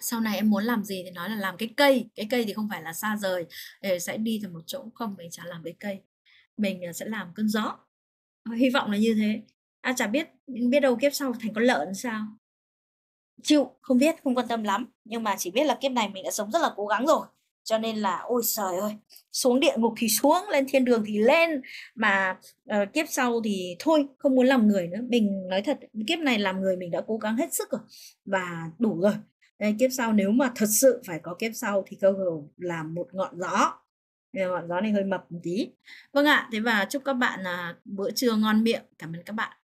sau này em muốn làm gì thì nói là làm cái cây cái cây thì không phải là xa rời ờ, sẽ đi từ một chỗ không mình chả làm cái cây mình ờ, sẽ làm cơn gió Ờ, hy vọng là như thế à chả biết biết đâu kiếp sau thành con lợn sao chịu không biết không quan tâm lắm nhưng mà chỉ biết là kiếp này mình đã sống rất là cố gắng rồi cho nên là ôi trời ơi xuống địa ngục thì xuống lên thiên đường thì lên mà uh, kiếp sau thì thôi không muốn làm người nữa mình nói thật kiếp này làm người mình đã cố gắng hết sức rồi và đủ rồi Đây, kiếp sau nếu mà thật sự phải có kiếp sau thì cơ hồ là một ngọn gió bọn gió này hơi mập một tí vâng ạ thế và chúc các bạn à, bữa trưa ngon miệng cảm ơn các bạn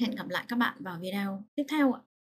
hẹn gặp lại các bạn vào video tiếp theo ạ